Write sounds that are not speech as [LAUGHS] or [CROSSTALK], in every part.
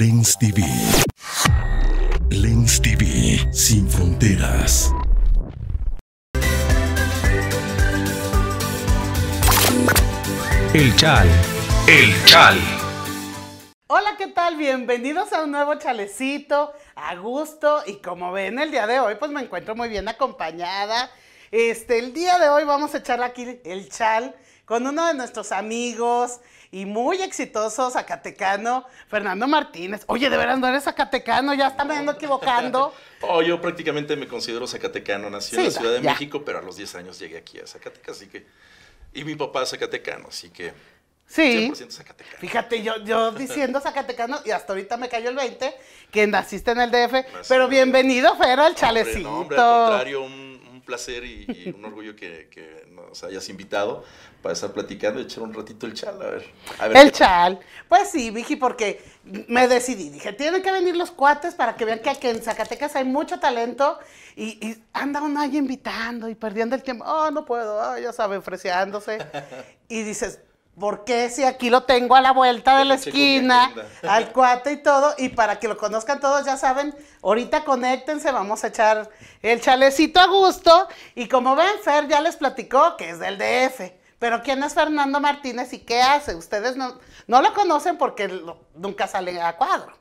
Lens TV. Lens TV sin fronteras. El Chal. El Chal. Hola, ¿qué tal? Bienvenidos a un nuevo chalecito, a gusto. Y como ven, el día de hoy, pues me encuentro muy bien acompañada. Este, el día de hoy vamos a echarle aquí el chal con uno de nuestros amigos y muy exitoso zacatecano, Fernando Martínez. Oye, de veras, no eres zacatecano, ya está me ando equivocando. [LAUGHS] oh, yo prácticamente me considero zacatecano. Nací en la Ciudad de México, pero a los 10 años llegué aquí a Zacatecas, así que... Y mi papá es zacatecano, así que... Sí. 100% zacatecano. Fíjate, yo, yo [LAUGHS] diciendo zacatecano, y hasta ahorita me cayó el 20, que naciste en el DF, pero bienvenido, Fer, al chalecito. No, hombre, placer y, un orgullo que, nos hayas invitado para estar platicando y echar un ratito el chal. A ver. el chal. Pues sí, Vicky, porque me decidí. Dije, tienen que venir los cuates para que vean que aquí en Zacatecas hay mucho talento y, anda uno ahí invitando y perdiendo el tiempo. Oh, no puedo, ah, ya sabe, ofreciéndose, y dices, ¿Por si aquí lo tengo a la vuelta de la esquina, [LAUGHS] al cuate y todo? Y para que lo conozcan todos, ya saben, ahorita conéctense, vamos a echar el chalecito a gusto. Y como ven, Fer ya les platicó que es del DF. Pero ¿quién es Fernando Martínez y qué hace? Ustedes no, lo conocen porque nunca sale a cuadro.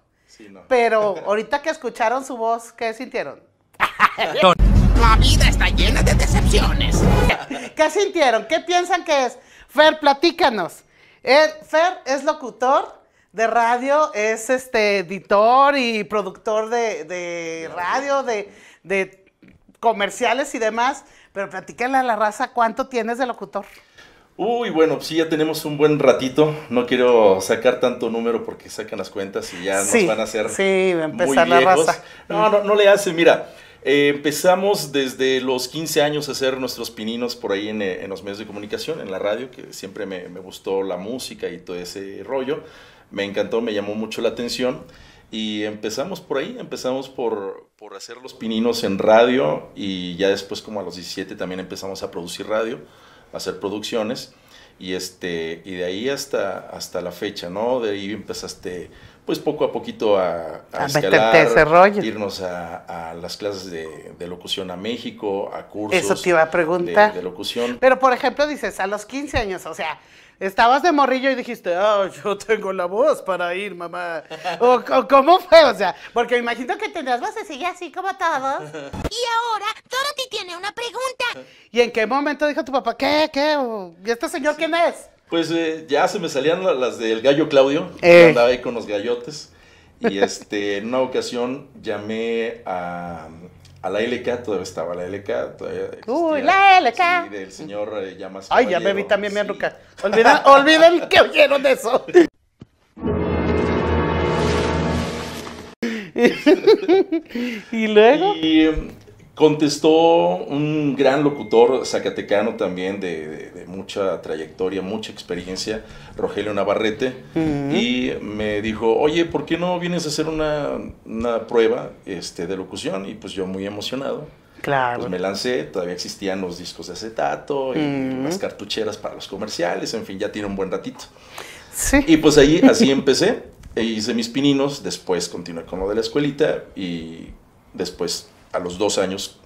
Pero ahorita que escucharon su voz, ¿qué sintieron? [LAUGHS] la vida está llena de decepciones. [LAUGHS] ¿Qué sintieron? ¿Qué piensan que es? Fer, platícanos. Eh, Fer es locutor de radio, es este editor y productor de, radio, de, comerciales y demás. Pero platícale a la raza cuánto tienes de locutor. Uy, bueno, pues sí, ya tenemos un buen ratito. No quiero sacar tanto número porque sacan las cuentas y ya nos van a hacer. Sí, empezar la raza. No, no, no le hacen, mira. Eh, empezamos desde los 15 años a hacer nuestros pininos por ahí eh, en, los medios de comunicación, en la radio, que siempre me, gustó la música y todo ese rollo. Me encantó, me llamó mucho la atención. Y empezamos por ahí, empezamos por, hacer los pininos en radio y ya después como a los 17 también empezamos a producir radio, a hacer producciones y este y de ahí hasta hasta la fecha no de ahí empezaste pues poco a poquito a, a, a irnos a, las clases de, locución a México, a cursos. Eso te a preguntar. De, locución. Pero, por ejemplo, dices, a los 15 años, o sea, estabas de morrillo y dijiste, ah, yo tengo la voz para ir, mamá. o, cómo fue, o sea, porque me imagino que tendrás voces y así como todos. y ahora, Dorothy tiene una pregunta. ¿Y en qué momento dijo tu papá, qué, qué, y este señor quién es? Pues eh, ya se me salían las del gallo Claudio, eh. andaba ahí con los gallotes. Y [LAUGHS] este, en una ocasión llamé a, la LK, todavía estaba la LK. Uy, la LK. del señor eh, Llamas Ay, ya me vi también mi sí. ruca. Olvida, [LAUGHS] olviden que oyeron de eso. [LAUGHS] y luego. Y em, contestó un gran locutor zacatecano también de, mucha trayectoria, mucha experiencia, Rogelio Navarrete, y me dijo, oye, ¿por qué no vienes a hacer una, una prueba este, de locución? Y pues yo muy emocionado. Claro. Pues me lancé, todavía existían los discos de acetato, y las cartucheras para los comerciales, en fin, ya tiene un buen ratito. Sí. Y pues ahí así empecé, e hice mis pininos, después continué con lo de la escuelita y después a los dos años,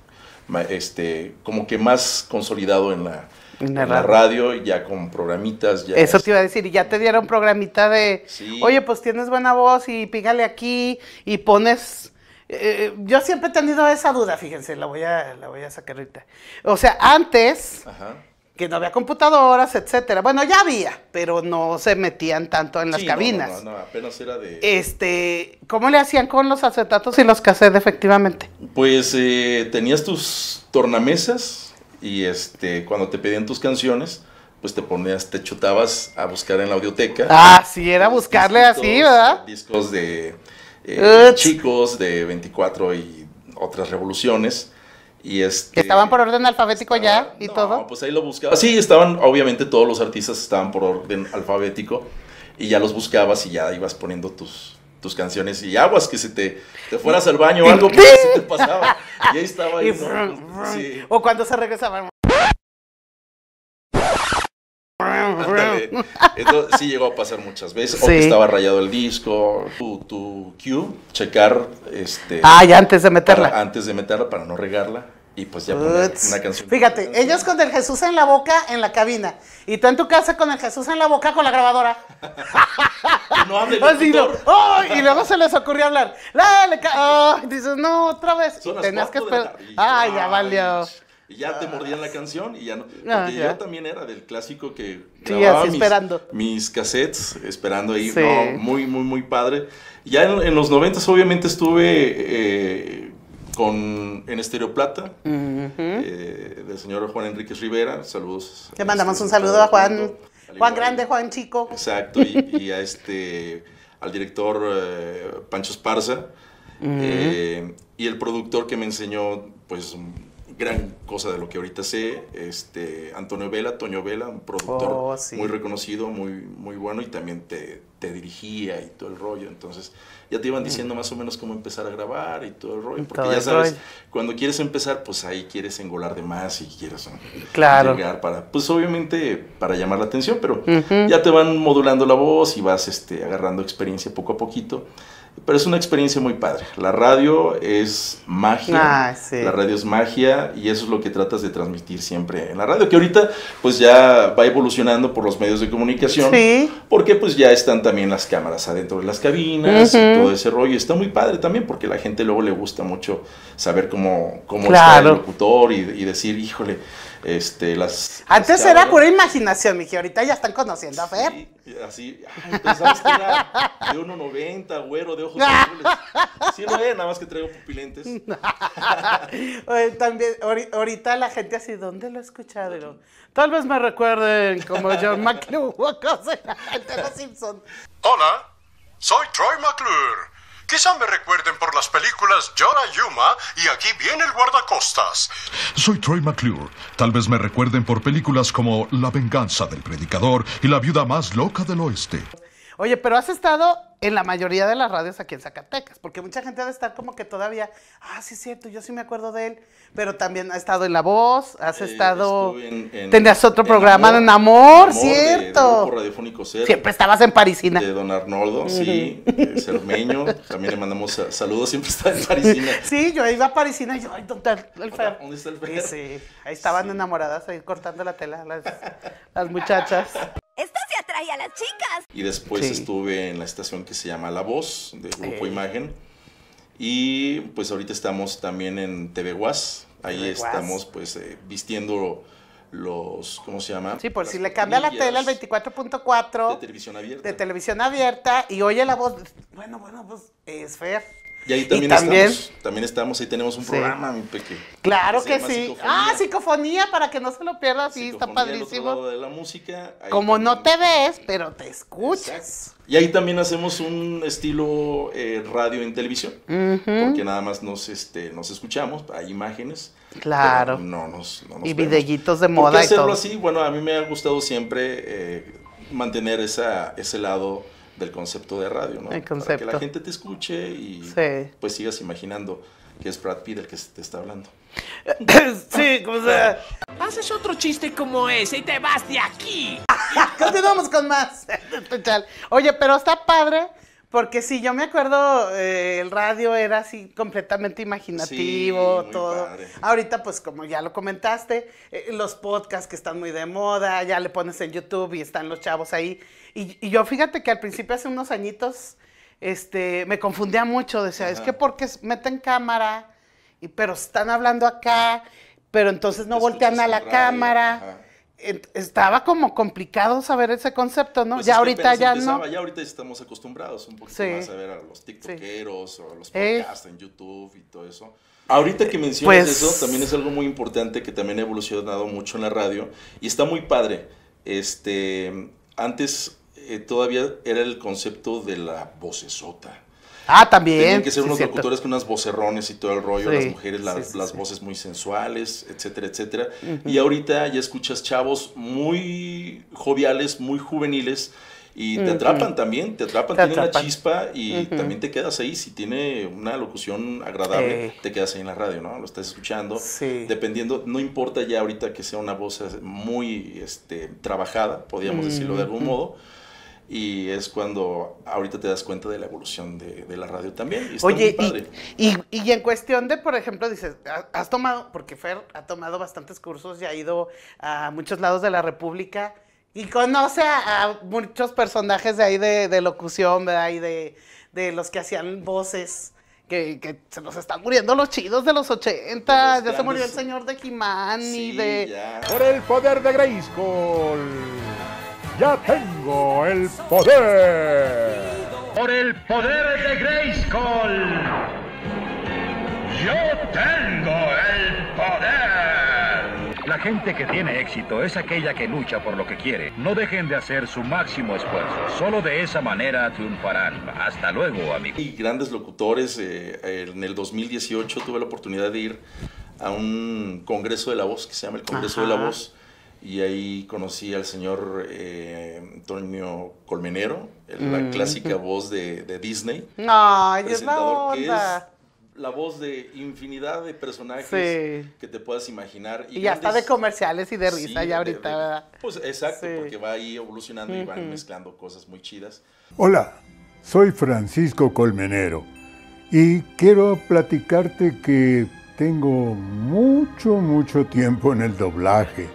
este, como que más consolidado en la, en la, radio. ya con programitas. Ya Eso te iba a decir, y ya te dieron programita de, oye, pues tienes buena voz y pígale aquí y pones... Eh, eh, yo siempre he tenido esa duda, fíjense, la voy a, la voy a sacar ahorita. O sea, antes... que no había computadoras, etcétera. Bueno, ya había, pero no se metían tanto en las cabinas. No, no, no, apenas era de. Este, ¿cómo le hacían con los acetatos y los cassettes, efectivamente? Pues eh, tenías tus tornamesas y este, cuando te pedían tus canciones, pues te ponías, te chutabas a buscar en la audioteca. Ah, sí, era buscarle así, ¿verdad? Discos de eh, chicos de 24 y otras revoluciones. Y este, ¿Estaban por orden alfabético ya y todo? pues ahí lo buscaba. Sí, estaban, obviamente todos los artistas estaban por orden alfabético y ya los buscabas y ya ibas poniendo tus, tus canciones y aguas que si te, fueras al baño o algo, [LAUGHS] pues te pasaba. Y ahí estaba. O cuando se regresaba. Entonces, sí llegó a pasar muchas veces. O que estaba rayado el disco. Tu, tu cue, checar. Este, ah, ya antes de meterla. antes de meterla para no regarla. Y pues ya una canción. Fíjate, ellos con el Jesús en la boca en la cabina. Y tú en tu casa con el Jesús en la boca con la grabadora. no y luego se les ocurrió hablar. dices, no, otra vez. Son que esperar. Ah, ya valió. ya te mordían la canción y ya no. Ah, Porque yo también era del clásico que grababa sí, mis, esperando. mis cassettes, esperando ahí. muy, muy, muy padre. Ya en, los noventas obviamente estuve eh, en Estéreo Plata, eh, del señor Juan Enríquez Rivera. Saludos. Te mandamos este, un saludo a Juan, Juan Grande, Juan Chico. Exacto, y, a este, al director eh, Pancho Esparza. Eh, y el productor que me enseñó, pues, gran cosa de lo que ahorita sé, este, Antonio Vela, Toño Vela, un productor oh, muy reconocido, muy, muy bueno y también te, te dirigía y todo el rollo. Entonces ya te iban diciendo más o menos cómo empezar a grabar y todo el rollo. Porque ya sabes, cuando quieres empezar, pues ahí quieres engolar de más y quieres um, claro. llegar para, pues obviamente para llamar la atención, pero ya te van modulando la voz y vas este, agarrando experiencia poco a poquito. Pero es una experiencia muy padre. La radio es magia. Ah, la radio es magia y eso es lo que tratas de transmitir siempre en la radio, que ahorita pues ya va evolucionando por los medios de comunicación. Porque pues ya están también las cámaras adentro de las cabinas y todo ese rollo. Está muy padre también porque la gente luego le gusta mucho saber cómo, cómo está el locutor y, y decir, híjole, este, Antes era pura imaginación, mi ahorita ya están conociendo a Fer. Sí, así, ay, pensabas pues, de 1.90, güero, de ojos [LAUGHS] azules. Sí lo es, nada más que traigo pupilentes. [LAUGHS] También, ahorita la gente así, ¿dónde lo he escuchado? Tal vez me recuerden como John [LAUGHS] McClure, de los Simpson. Hola, soy Troy McClure Quizá me recuerden por las películas Yora Yuma y Aquí viene el guardacostas. Soy Troy McClure. Tal vez me recuerden por películas como La venganza del predicador y La viuda más loca del oeste. Oye, pero has estado en la mayoría de las radios aquí en Zacatecas, porque mucha gente ha de estar como que todavía, ah, sí es cierto, yo sí me acuerdo de él, pero también ha estado en La Voz, has eh, estado, tenías otro programa de en Amor, cierto. De, de Radiofónico Cero, siempre estabas en Parisina. De Don Arnoldo, sí, de eh, sí, Cermeño, también le mandamos saludos, siempre está en Parisina. sí, yo iba a Parisina y yo, ay, ¿dónde está el ¿Dónde está el Fer? Sí, ahí estaban enamoradas, ahí cortando la tela las, las muchachas. ¡Esto se atrae a las chicas. Y después estuve en la estación que se llama La Voz, de Grupo Imagen. Y pues ahorita estamos también en TV Guas. Ahí estamos pues eh, vistiendo los, ¿cómo se llama? Sí, por si le cambia la tele al 24.4. De televisión abierta. De televisión abierta y oye la voz, bueno, bueno, pues es Fer. Y ahí también, estamos. También estamos, ahí tenemos un programa, mi pequeño. Claro que sí. Ah, psicofonía, para que no se lo pierdas, sí, está padrísimo. de la música. Como no te ves, pero te escuchas. Y ahí también hacemos un estilo eh, radio en televisión, porque nada más nos, este, nos escuchamos, hay imágenes. Claro. No nos, y videitos de moda. y hacerlo así? Bueno, a mí me ha gustado siempre eh, mantener esa, ese lado del concepto de radio, ¿no? El concepto. Para que la gente te escuche y pues sigas imaginando que es Brad Pitt el que te está hablando. [LAUGHS] sí, como sea. Haces otro chiste como ese y te vas de aquí. [LAUGHS] Continuamos con más. [LAUGHS] Oye, pero está padre porque sí, yo me acuerdo, eh, el radio era así completamente imaginativo, todo. Ahorita, pues como ya lo comentaste, eh, los podcasts que están muy de moda, ya le pones en YouTube y están los chavos ahí. Y, yo fíjate que al principio, hace unos añitos, este, me confundía mucho, decía, es que porque meten cámara, y, pero están hablando acá, pero entonces no voltean a la cámara estaba como complicado saber ese concepto, ¿no? Pues ya ahorita ya no. Ya ahorita estamos acostumbrados un poco más a ver a los tiktokeros o a los podcasts en YouTube y todo eso. Ahorita que mencionas pues eso, también es algo muy importante que también ha evolucionado mucho en la radio y está muy padre. Este, antes eh, todavía era el concepto de la vocesota. Ah, también. Tienen que ser unos locutores con unas vocerrones y todo el rollo, las mujeres, las, voces muy sensuales, etcétera, etcétera. Y ahorita ya escuchas chavos muy joviales, muy juveniles. Y te atrapan también, te atrapan, tienen tiene una chispa y también te quedas ahí. Si tiene una locución agradable, te quedas ahí en la radio, ¿no? Lo estás escuchando. Dependiendo, no importa ya ahorita que sea una voz muy este, trabajada, podríamos mm, decirlo de algún modo y es cuando ahorita te das cuenta de la evolución de, la radio también. Y está Oye, Y, en cuestión de, por ejemplo, dices, has tomado, porque Fer ha tomado bastantes cursos y ha ido a muchos lados de la República y conoce a, muchos personajes de ahí de, locución, ¿verdad? Y de, los que hacían voces. Que, se nos están muriendo los chidos de los 80. ya se murió el señor de Jimán y de. Por el poder de Grayskull ya tengo el poder. Por el poder de Grayskull, yo tengo el poder. La gente que tiene éxito es aquella que lucha por lo que quiere. No dejen de hacer su máximo esfuerzo. Solo de esa manera triunfarán. Hasta luego, amigos. Y grandes locutores. Eh, en el 2018 tuve la oportunidad de ir a un congreso de la voz que se llama el Congreso de la Voz y ahí conocí al señor eh, Antonio Colmenero, la mm. clásica voz de, Disney. Ay, es la la voz de infinidad de personajes que te puedas imaginar. Y, hasta de comerciales y de risa ya ahorita, Pues exacto, porque va ahí evolucionando y van mezclando cosas muy chidas. Hola, soy Francisco Colmenero y quiero platicarte que tengo mucho, mucho tiempo en el doblaje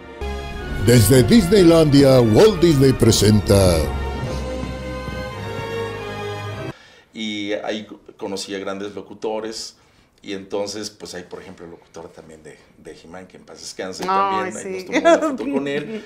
desde Disneylandia, Walt Disney presenta. Y ahí conocía grandes locutores. Y entonces, pues hay, por ejemplo, el locutor también de, de he que en paz descanse también, sí. ahí [LAUGHS] con él.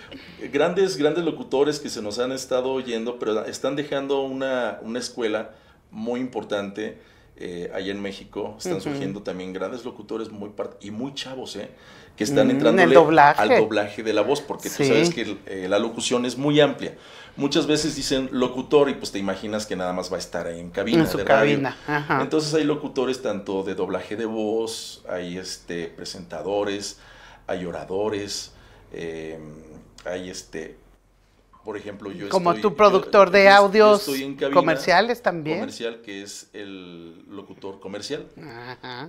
Grandes, grandes locutores que se nos han estado oyendo, pero están dejando una, una escuela muy importante eh, allá en México. Están surgiendo también grandes locutores muy y muy chavos, ¿eh? que están mm, entrando al doblaje de la voz, porque tú sabes que eh, la locución es muy amplia. Muchas veces dicen locutor y pues te imaginas que nada más va a estar ahí en cabina. En su cabina. Entonces hay locutores tanto de doblaje de voz, hay este, presentadores, hay oradores, em, hay este por ejemplo, yo Como tu productor de audios comerciales también. Comercial, que es el locutor comercial,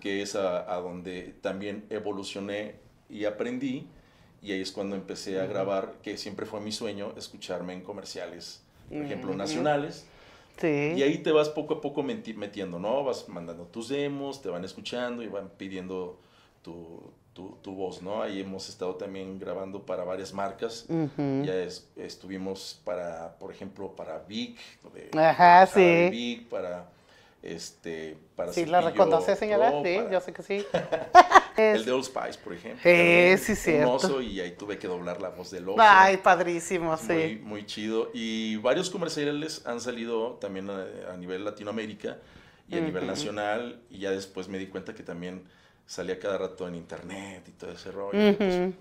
que es a, donde también evolucioné y aprendí. Y ahí es cuando empecé a grabar, que siempre fue mi sueño, escucharme en comerciales, por mm, ejemplo, nacionales. Y ahí te vas poco a poco metiendo, ¿no? Vas mandando tus demos, te van escuchando y van pidiendo tu, voz, ¿no? Ahí hemos estado también grabando para varias marcas. Ya estuvimos para, por ejemplo, para Vic. Vic, para... Este, para sí, la reconoce, señora, sí, yo sé que sí. [LAUGHS] El de Old Spice, por ejemplo. Eh, sí, sí. Hermoso, y ahí tuve que doblar la voz del oso. Ay, padrísimo, sí. Muy, chido. Y varios comerciales han salido también eh, a, nivel Latinoamérica y a nivel nacional. Y ya después me di cuenta que también salía cada rato en internet y todo ese rollo.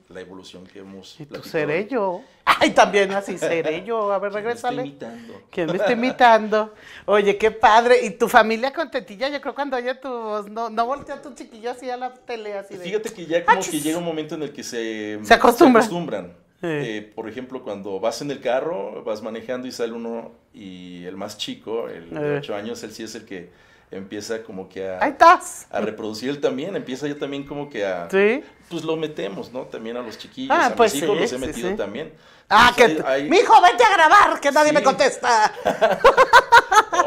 la evolución que hemos. Y seré yo. Ay, [LAUGHS] también así seré yo. A ver, regresale. ¿Quién me está imitando? Oye, qué padre. Y tu familia contentilla, yo creo cuando oye tu voz, no, no voltea tu chiquillo así a la tele así Fíjate que ya como que llega un momento en el que se, se acostumbran. Eh, por ejemplo, cuando vas en el carro, vas manejando y sale uno y el más chico, el de 8 eh. años, él sí es el que empieza como que a... Ahí estás. A reproducir él también, empieza ya también como que a... Sí. Pues lo metemos, ¿no? También a los chiquillos, ah, a pues mis hijos los he metido también. Ah, que... Mi hijo, vete a grabar, que nadie me contesta.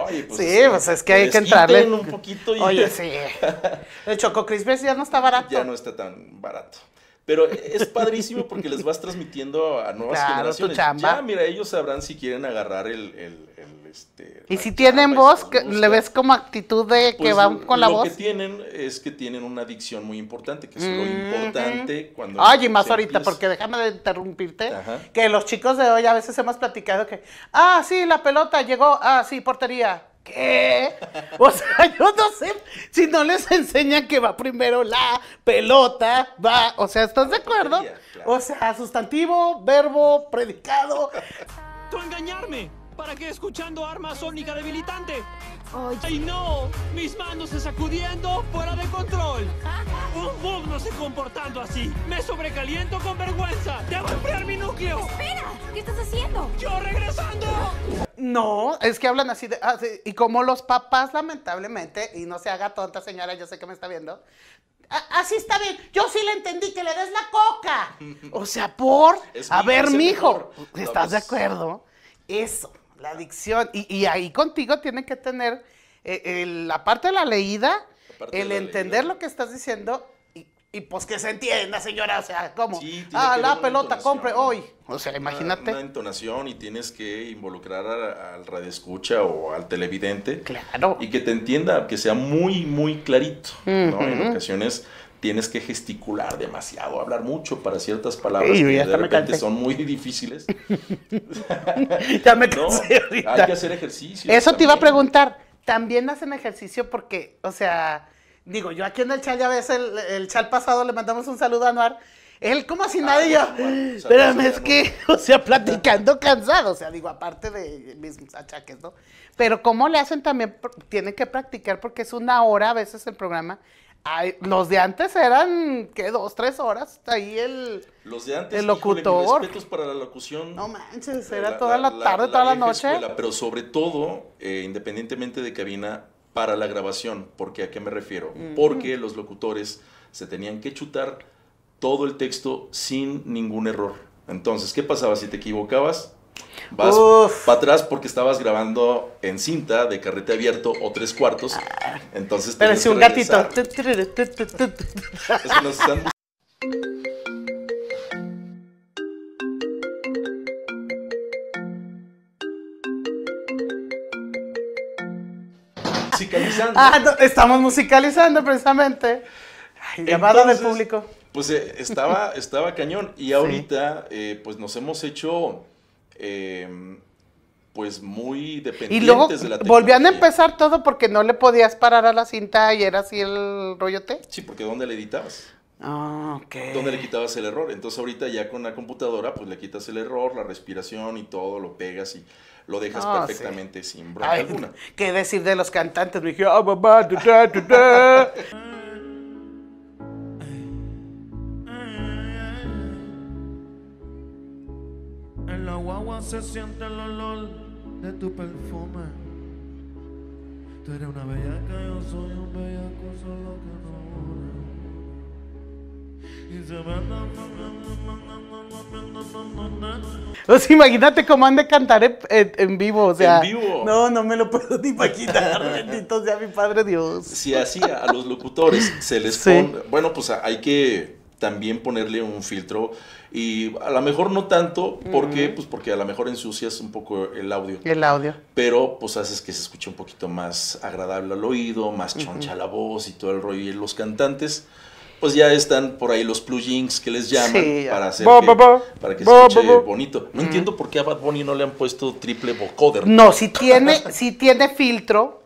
Oye, [LAUGHS] pues, sí, pues es que hay que entrarle. un poquito Oye, [LAUGHS] sí. El Choco ya no está barato. Ya no está tan barato. Pero es padrísimo porque les vas transmitiendo a nuevas claro, generaciones. Tu chamba. Ya, mira, ellos sabrán si quieren agarrar el este, y si tienen pues, voz, le ves como actitud de pues, que van con la voz. Lo que tienen es que tienen una adicción muy importante, que es lo importante cuando. y más ahorita, porque déjame de interrumpirte, que los chicos de hoy a veces hemos platicado que, ah, sí, la pelota llegó, ah, sí, portería. ¿Qué? [LAUGHS] O sea, yo no sé si no les enseñan que va primero la pelota, va, o sea, ¿estás de acuerdo? O sea, sustantivo, verbo, predicado. ¡Tú engañarme! ¿Para qué escuchando arma sónica debilitante? ¡Ay no! ¡Mis manos se sacudiendo fuera de control! ¡Un bug no se comportando así! ¡Me sobrecaliento con vergüenza! ¡Debo emplear mi núcleo! ¡Espera! ¿Qué estás haciendo? ¡Yo regresando! No, es que hablan así de. Ah, y como los papás, lamentablemente, y no se haga tonta, señora, yo sé que me está viendo. Ah, así está bien. Yo sí le entendí que le des la coca. [LAUGHS] O sea, por. a ver, mijo. Mejor. ¿Estás de acuerdo? Eso. La adicción. Y, ahí contigo tiene que tener eh, la parte de la leída, el entender lo que estás diciendo y, pues que se entienda, señora. O sea, ¿cómo? ah, la pelota, compre hoy. O sea, imagínate. Una, entonación y tienes que involucrar al radioescucha o al televidente. Claro. Y que te entienda, que sea muy, muy clarito. ¿no? En ocasiones tienes que gesticular demasiado, hablar mucho para ciertas palabras que de repente son muy difíciles. [LAUGHS] ya me [LAUGHS] no, Hay que hacer ejercicio. Eso te iba a preguntar. También hacen ejercicio porque, o sea, digo, yo aquí en el chat ya ves el, el chat pasado le mandamos un saludo a Anuar. Él como si ah, nadie yo. pero es que, [LAUGHS] o sea, platicando cansado, o sea, digo, aparte de mis achaques, ¿no? Pero cómo le hacen también, tienen que practicar porque es una hora a veces el programa los de antes eran, ¿qué? Dos, tres horas. Ahí el. Los de antes. El locutor. respetos para la locución. No manches, eh, era toda la, tarde, toda la, noche. pero sobre todo, eh, independientemente de cabina, para la grabación. Porque a qué me refiero? Porque los locutores se tenían que chutar todo el texto sin ningún error. Entonces, ¿qué pasaba? Si te equivocabas, Vas para atrás porque estabas grabando en cinta de carrete abierto o tres cuartos. Ah, entonces Pero un gatito. musicalizando. Ah, estamos musicalizando precisamente. Llamado llamada público. Pues eh, estaba, estaba cañón. Y ahorita, eh, pues nos hemos hecho eh, pues muy dependientes de la tecnología. Volvían a empezar todo porque no le podías parar a la cinta y era así el rollote. Sí, porque ¿dónde le editabas? Ah, okay. Donde le quitabas el error. Entonces ahorita ya con la computadora, pues le quitas el error, la respiración y todo, lo pegas y lo dejas ah, perfectamente sin bronca alguna. ¿Qué decir de los cantantes? Me ah, [LAUGHS] guagua se siente el olor de tu perfume. Tú eres una bellaca, yo soy un bellaco, solo que no o sea, imagínate cómo han de cantar en, vivo, o sea. ¿En vivo? No, no me lo puedo ni imaginar, [LAUGHS] bendito sea mi Padre Dios. Si así a los locutores se les sí. bueno, pues hay que también ponerle un filtro y a lo mejor no tanto porque qué? pues porque a lo mejor ensucias un poco el audio el audio pero pues haces que se escuche un poquito más agradable al oído más choncha la voz y todo el rollo y los cantantes pues ya están por ahí los plugins que les llaman para hacer que, se bonito no entiendo por qué a Bad Bunny no le han puesto triple vocoder no si tiene si tiene filtro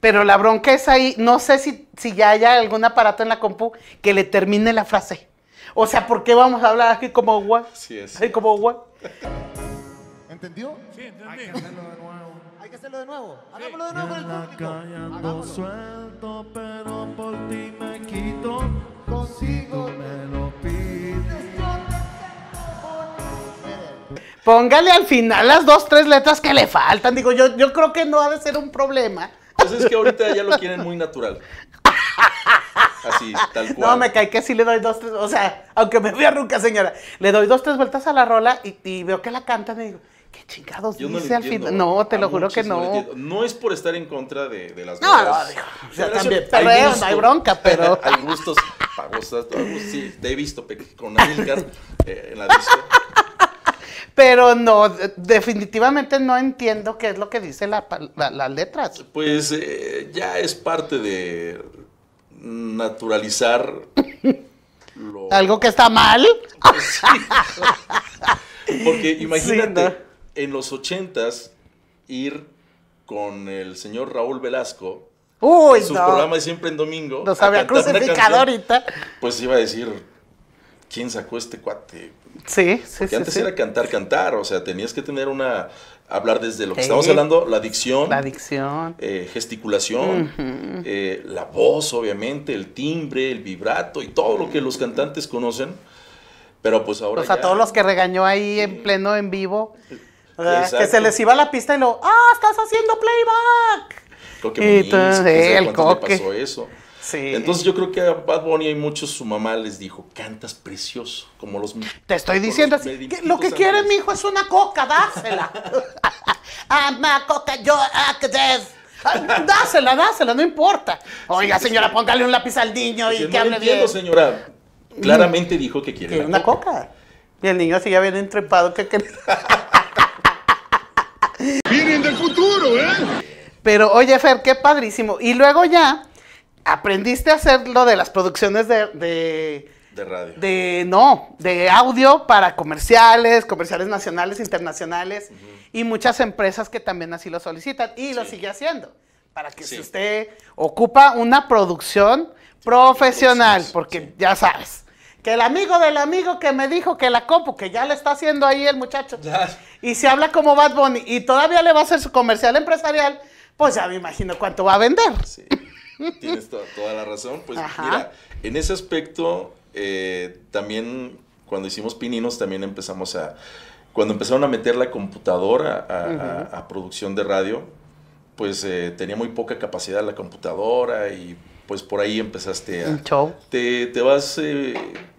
pero la bronca es ahí, no sé si, ya haya algún aparato en la compu que le termine la frase. O sea, ¿por qué vamos a hablar aquí como agua? Sí, es. como ¿Entendió? Sí, entendí. Hay que hacerlo de nuevo. Hay que hacerlo de nuevo. Hagámoslo de nuevo con el suelto, pero por ti me quito. Consigo me lo Póngale al final las dos, tres letras que le faltan. Digo, yo, yo creo que no ha de ser un problema pues es que ahorita ya lo quieren muy natural. Así, tal cual. No, me cae que si le doy dos, tres. O sea, aunque me a ruca, señora, le doy dos, tres vueltas a la rola y, veo que la cantan y digo, ¿qué chingados no dice al final? No, te lo ah, juro que no. no. es por estar en contra de, las No, o sea, Pero también, hay no hay bronca, pero. [LAUGHS] hay gustos pagosas, sí, te he visto con Amilcar eh, en la disco. Pero no, definitivamente no entiendo qué es lo que dice la, las letras. Pues eh, ya es parte de naturalizar [LAUGHS] algo que está mal. Pues [LAUGHS] Porque imagínate, en los ochentas, ir con el señor Raúl Velasco. Uy, en su programa siempre en domingo. sabía crucificador. ahorita. Pues iba a decir, ¿quién sacó este cuate? Sí, sí, sí, antes era cantar, cantar, o sea, tenías que tener una, hablar desde lo que estamos hablando, la adicción, La adicción, eh, gesticulación, eh, la voz, obviamente, el timbre, el vibrato y todo lo que los cantantes conocen. Pero pues ahora. O sea, todos los que regañó ahí en pleno en vivo. Que se les iba la pista y no... ah, estás haciendo playback. el coque. pasó eso. Entonces yo creo que a Bad Bunny y muchos su mamá les dijo, cantas precioso, como los... Te estoy diciendo, así, lo que quiere mi hijo es una coca, dásela. [LAUGHS] Ama coca, yo... Ah, ah, dásela, dásela, no importa. Oiga, señora, póngale un lápiz al niño y que no hable entiendo, señora. Mm. Claramente dijo que quiere, una coca. Y el niño así ya viene entrepado que Vienen del futuro, ¿eh? Pero oye, Fer, qué padrísimo. Y luego ya aprendiste a hacer lo de las producciones de, de radio. De, no, de audio para comerciales, comerciales nacionales, internacionales y muchas empresas que también así lo solicitan y lo sigue haciendo. Para que si usted ocupa una producción profesional, porque ya sabes, que el amigo del amigo que me dijo que la compu, que ya le está haciendo ahí el muchacho, y se habla como Bad Bunny y todavía le va a hacer su comercial empresarial, pues ya me imagino cuánto va a vender. Tienes toda la razón. Pues mira, en ese aspecto, eh, también cuando hicimos Pininos, también empezamos a. Cuando empezaron a meter la computadora a, producción de radio, pues eh, tenía muy poca capacidad la computadora y pues por ahí empezaste a... Te, vas eh,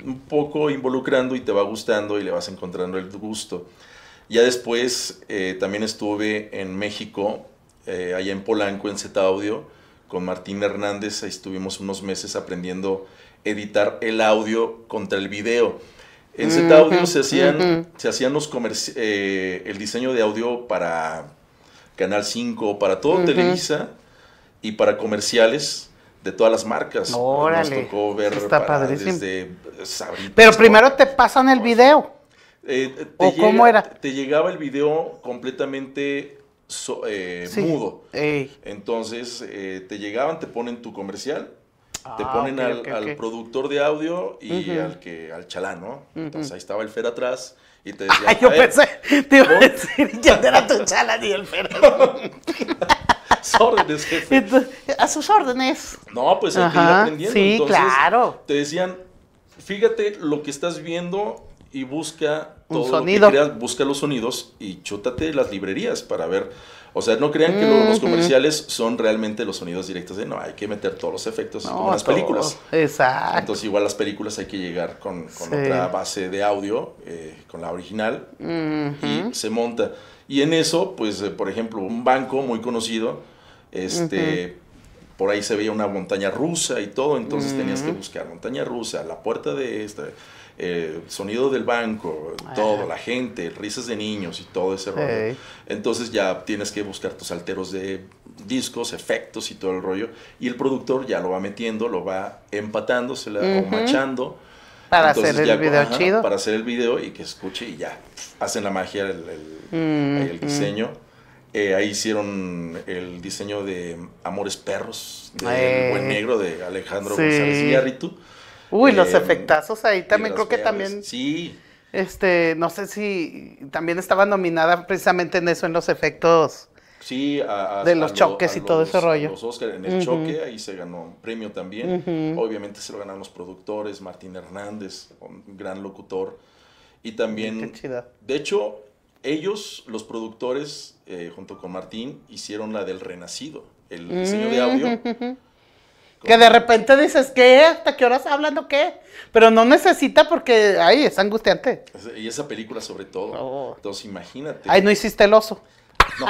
un poco involucrando y te va gustando y le vas encontrando el gusto. Ya después también estuve en México, allá en Polanco, en Z Audio, con Martín Hernández, ahí estuvimos unos meses aprendiendo a editar el audio contra el video. En Z-Audio se hacían, se hacían los eh, el diseño de audio para Canal 5, para todo Televisa y para comerciales de todas las marcas. Órale, Nos tocó ver Desde Pero primero te pasan el video. Eh, cómo era? Te llegaba el video completamente eh, mudo. Entonces, eh, te llegaban, te ponen tu comercial, ah, te ponen al, productor de audio y al que al chalán, ¿no? Entonces ahí estaba el Fer atrás y te [LAUGHS] decía. Ay, yo pensé, te iba a decir, [LAUGHS] ya era tu chalán y el Fer. [LAUGHS] órdenes, jefe. a sus órdenes. No, pues hay que aprendiendo. Sí, Entonces, claro. Te decían, fíjate lo que estás viendo y busca todo Lo que busca los sonidos y chútate las librerías para ver. O sea, no crean que los comerciales son realmente los sonidos directos de no, hay que meter todos los efectos como en las películas. Exacto. Entonces, igual las películas hay que llegar con, otra base de audio, eh, con la original, y se monta. Y en eso, pues, eh, por ejemplo, un banco muy conocido, este. por ahí se veía una montaña rusa y todo, entonces mm. tenías que buscar montaña rusa, la puerta de esta, eh, sonido del banco, toda todo, la gente, risas de niños y todo ese rollo. Entonces ya tienes que buscar tus alteros de discos, efectos y todo el rollo. Y el productor ya lo va metiendo, lo va empatando, se va machando. Para hacer el video chido. Para hacer el video y que escuche y ya. Hacen la magia, el, mm, mm. diseño. Eh, ahí hicieron el diseño de Amores Perros, Buen Negro de Alejandro González Uy, los em, efectazos ahí también, creo que también. Sí. Este, no sé si también estaba nominada precisamente en eso, en los efectos. Sí, a, de los choques y todo ese rollo. Los Oscar en el choque, ahí se ganó un premio también. Obviamente se lo ganaron los productores, Martín Hernández, un gran locutor. Y también, Qué de hecho, ellos, los productores, eh, junto con Martín, hicieron la del Renacido, el diseño de audio. Que de repente dices, ¿qué? ¿Hasta qué horas hablando qué? Pero no necesita porque, ay, es angustiante. Y esa película sobre todo. Entonces imagínate. Ay, no hiciste el oso. No.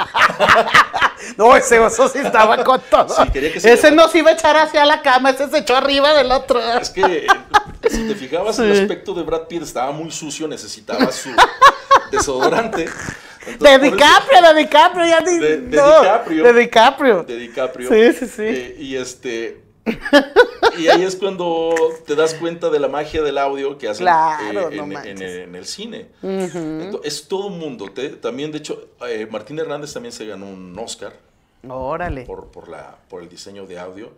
[LAUGHS] no, ese oso sí estaba con todo. ese no se iba a echar hacia la cama, ese se echó arriba del otro. Es que, eh, si te fijabas, el aspecto de Brad Pitt estaba muy sucio, necesitaba su desodorante. de, DiCaprio, de DiCaprio, ya de, no, DiCaprio, de DiCaprio. De DiCaprio. Sí, sí, sí. Eh, y este, y ahí es cuando te das cuenta de la magia del audio que hacen eh, en, el cine. es todo un mundo. también, de hecho, eh, Martín Hernández también se ganó un Oscar. Órale. Por, por, la, por el diseño de audio.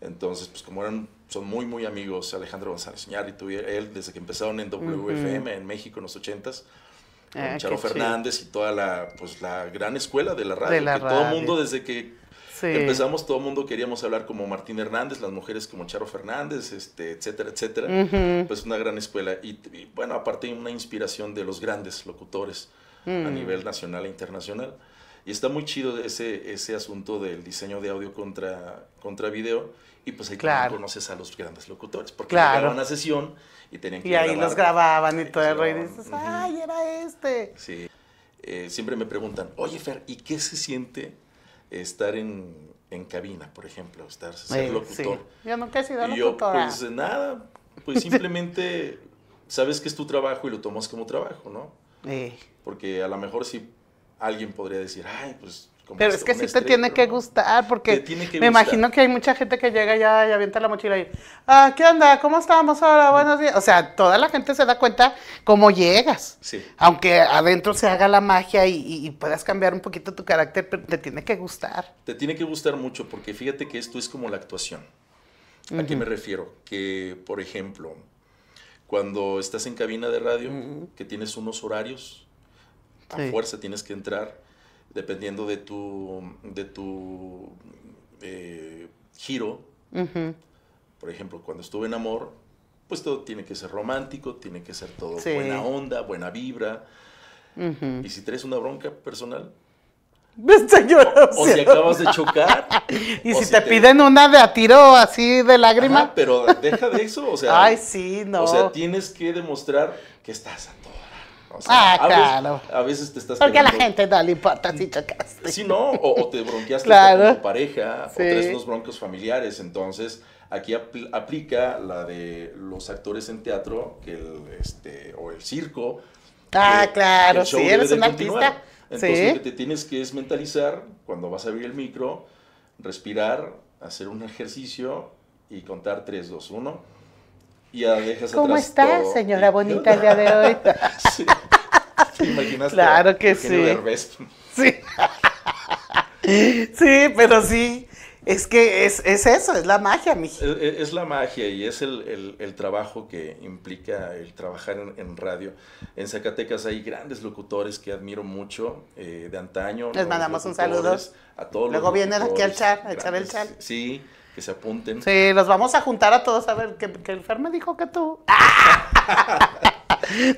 Entonces, pues como eran, son muy, muy amigos Alejandro González Iñárritu y él, desde que empezaron en WFM en México en los ochentas, ah, Charo Fernández y toda la, pues, la gran escuela de la radio. todo el mundo desde que Empezamos, todo el mundo queríamos hablar como Martín Hernández, las mujeres como Charo Fernández, este, etcétera, etcétera. Pues una gran escuela. Y, bueno, aparte una inspiración de los grandes locutores a mm. nivel nacional e internacional. Y está muy chido ese, ese asunto del diseño de audio contra, contra video. Y pues ahí claro. conoces a los grandes locutores. Porque claro. una sesión y tenían que Y ahí los grababan y todo el Y dices, ¡ay, era este! Sí. Eh, siempre me preguntan, oye Fer, ¿y qué se siente estar en, cabina, por ejemplo, estar, ser locutor. Yo nunca he sido y Yo, pues nada, pues [LAUGHS] simplemente sabes que es tu trabajo y lo tomas como trabajo, ¿no? Porque a lo mejor si alguien podría decir, ay, pues pero es que sí ah, te tiene que gustar, porque me imagino que hay mucha gente que llega ya y avienta la mochila y, ah, ¿qué onda? ¿Cómo estamos ahora? Buenos días. O sea, toda la gente se da cuenta cómo llegas. Aunque adentro se haga la magia y, puedas cambiar un poquito tu carácter, pero te tiene que gustar. Te tiene que gustar mucho, porque fíjate que esto es como la actuación. ¿A qué me refiero? Que, por ejemplo, cuando estás en cabina de radio, que tienes unos horarios, a fuerza tienes que entrar dependiendo de tu, de tu eh, giro. Por ejemplo, cuando estuve en amor, pues todo tiene que ser romántico, tiene que ser todo buena onda, buena vibra. Y si traes una bronca personal, [LAUGHS] O si acabas de chocar. [LAUGHS] y si, te, piden una de a tiro así de lágrima. pero deja de eso, o sea. [LAUGHS] Ay, sí, no. O sea, tienes que demostrar que estás ah, claro. a veces te estás. Porque a la gente no le importa si chocaste. Sí, no, o, te bronqueaste con tu pareja, o tres unos broncos familiares. Entonces, aquí aplica la de los actores en teatro que el, este, o el circo. Ah, claro, sí, eres un artista. Entonces, sí. lo que te tienes que es mentalizar cuando vas a abrir el micro, respirar, hacer un ejercicio y contar 3, 2, 1. Y ya dejas ¿Cómo atrás está, señora bonita, el día de hoy? [LAUGHS] [LAUGHS] ¿Te Claro que sí. [LAUGHS] Sí. pero sí. Es que es, eso, es la magia, mi. Es, la magia y es el, trabajo que implica el trabajar en, radio. En Zacatecas hay grandes locutores que admiro mucho eh, de antaño. Les mandamos un saludo. A todos Luego vienen aquí al chat a el Sí, que se apunten. Sí, los vamos a juntar a todos a ver que, que el Fer me dijo que tú. [LAUGHS]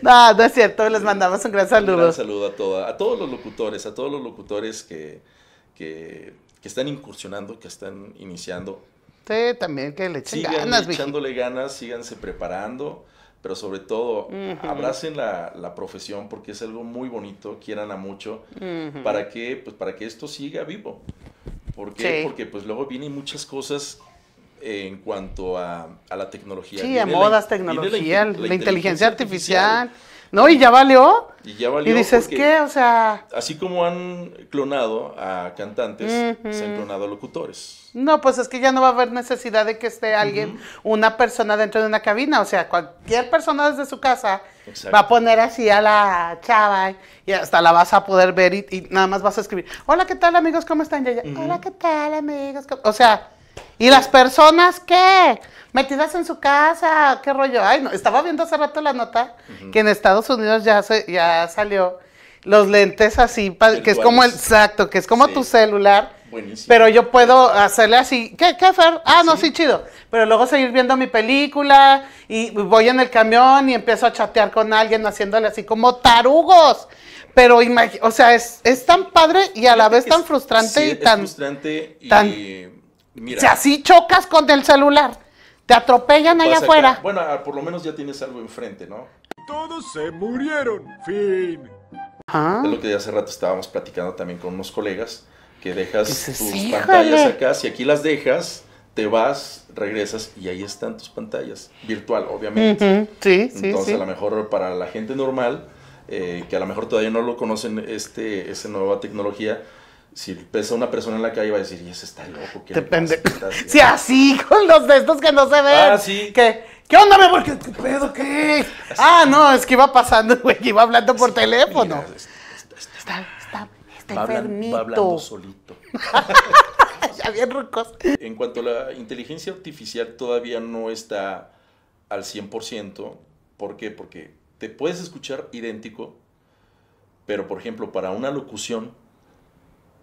no, [LAUGHS] ah, no es cierto, les mandamos un gran saludo. Un gran saludo a, toda, a todos los locutores, a todos los locutores que, que, están incursionando, que están iniciando. Sí, también que le echen Sigan ganas, echándole ganas, síganse preparando, pero sobre todo abracen la, profesión porque es algo muy bonito, quieran a mucho, para que pues para que esto siga vivo. porque Porque pues luego vienen muchas cosas en cuanto a, la tecnología. Sí, a modas, tecnología, la, inteligencia artificial. ¿No? Y ya valió. Y ya valió. Y dices, ¿qué? O sea. Así como han clonado a cantantes, se han clonado a locutores. No, pues es que ya no va a haber necesidad de que esté alguien, una persona dentro de una cabina. O sea, cualquier persona desde su casa va a poner así a la chava y hasta la vas a poder ver y, nada más vas a escribir: Hola, ¿qué tal, amigos? ¿Cómo están? Hola, ¿qué tal, amigos? O sea. Y las personas, ¿qué? Metidas en su casa, ¿qué rollo? Ay, no, estaba viendo hace rato la nota que en Estados Unidos ya, se, ya salió los lentes así, que es como el, exacto, que es como tu celular. Buenísimo. Pero yo puedo hacerle así, ¿qué, qué Ah, no, sí. chido. Pero luego seguir viendo mi película y voy en el camión y empiezo a chatear con alguien haciéndole así como tarugos. Pero, o sea, es, es tan padre y a la vez tan frustrante, y tan, frustrante y tan si así chocas con el celular, te atropellan allá afuera. bueno, ah, por lo menos ya tienes algo enfrente, ¿no? Todos se murieron, fin. ¿Ah? Es lo que hace rato estábamos platicando también con unos colegas, que dejas tus pantallas acá, si aquí las dejas, te vas, regresas y ahí están tus pantallas, virtual, obviamente. Sí, sí. Entonces, a lo mejor para la gente normal, eh, que a lo mejor todavía no lo conocen este, esa nueva tecnología, si pesa una persona en la calle va a decir, y ese está loco, ¿qué Depende. Si [LAUGHS] sí, así, con los de estos que no se ven. Ah, sí. ¿Qué, ¿Qué onda, me amor? ¿Qué, pedo? ¿Qué? Ah, no, es que iba pasando, güey, iba hablando por teléfono. está, está, está, está, va enfermito. va hablando solito. [LAUGHS] ya bien rucos. En cuanto a la inteligencia artificial, todavía no está al 100%. ¿Por qué? Porque te puedes escuchar idéntico, pero, por ejemplo, para una locución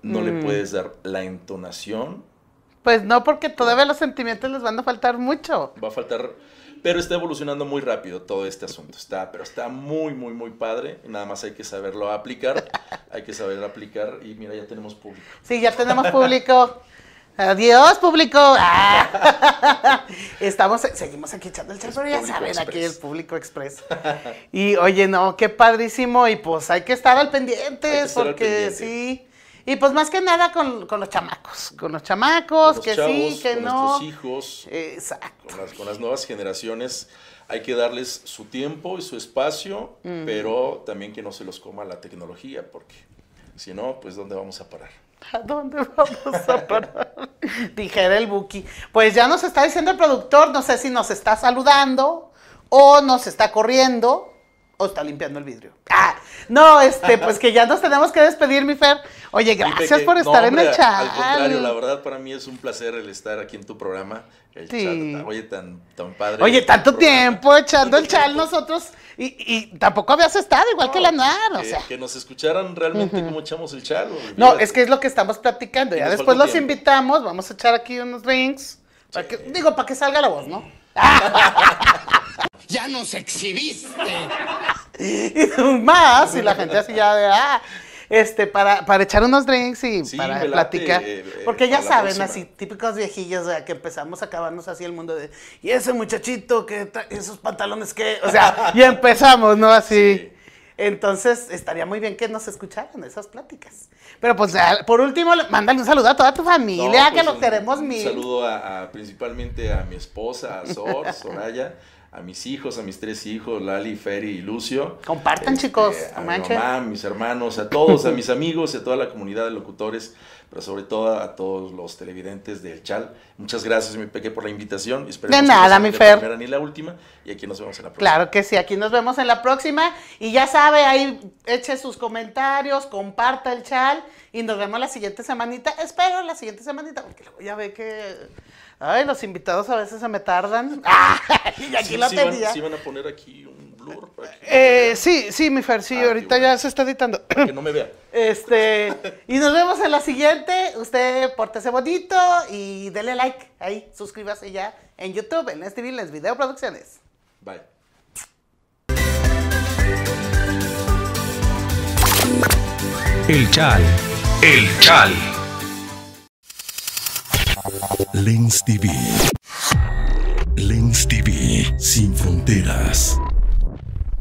no le mm. puedes dar la entonación. Pues no, porque todavía los sentimientos les van a faltar mucho. Va a faltar, pero está evolucionando muy rápido todo este asunto. Está, pero está muy, muy, muy padre. nada más hay que saberlo aplicar. [LAUGHS] hay que saber aplicar. Y mira, ya tenemos público. Sí, ya tenemos público. Adiós, público. [LAUGHS] [LAUGHS] Estamos, seguimos aquí echando el chat, ya saben, aquí el público express. Y oye, no, qué padrísimo. Y pues hay que estar al pendiente, porque sí. Y pues más que nada con, los chamacos, con los chamacos, que sí, que no. Con hijos, Exacto. Con las, nuevas generaciones, hay que darles su tiempo y su espacio, mm. pero también que no se los coma la tecnología, porque si no, pues ¿dónde vamos a parar? ¿A dónde vamos a parar? [LAUGHS] Dijera el Buki. Pues ya nos está diciendo el productor, no sé si nos está saludando o nos está corriendo o está limpiando el vidrio. Ah, no, este, pues que ya nos tenemos que despedir, mi Fer. Oye, gracias por estar en el chat. Al contrario, la verdad para mí es un placer el estar aquí en tu programa. El oye, tan, padre. Oye, tanto tiempo echando el chat [LAUGHS] nosotros y, tampoco habías estado igual que la NAR, o sea. Que nos escucharan realmente cómo echamos el chat. No, es que es lo que estamos platicando. Ya después los invitamos, vamos a echar aquí unos rings. digo, para que salga la voz, ¿no? ya nos exhibiste. [LAUGHS] y más, y la gente así ya de, ah, este, para, echar unos drinks y para platicar. Eh, eh, Porque ya saben, así, típicos viejillos, que empezamos a acabarnos así el mundo de, y ese muchachito que esos pantalones que, o sea, [LAUGHS] y empezamos, ¿no? Así. Entonces, estaría muy bien que nos escucharan esas pláticas. Pero pues, por último, mándale un saludo a toda tu familia, pues, que lo queremos mi saludo a, principalmente a mi esposa, a Sor, [LAUGHS] Soraya a mis hijos, a mis tres hijos, Lali, Ferry y Lucio. Compartan, este, chicos. A mi mamá, a mis hermanos, a todos, a mis amigos, a toda la comunidad de locutores, pero sobre todo a todos los televidentes del Chal. Muchas gracias, mi Peque, por la invitación. de nada, mi Fer. La primera ni la última. Y aquí nos vemos en la próxima. Claro que sí, aquí nos vemos en la próxima. Y ya sabe, ahí eche sus comentarios, comparta el Chal. Y nos vemos la siguiente semanita. Espero la siguiente semanita, porque luego ya ve que Ay, los invitados a veces se me tardan. [LAUGHS] ¡Ah! Y aquí sí, sí Van, a poner aquí un blur. eh, sí, sí, mi Fer, sí, ah, ahorita ya se está editando. que no me vea. Este, y nos vemos en la siguiente. Usted pórtese bonito y dele like ahí, suscríbase ya en YouTube, en este Video las Producciones. Bye. El Chal. El Chal. Lens TV. Lens TV sin fronteras.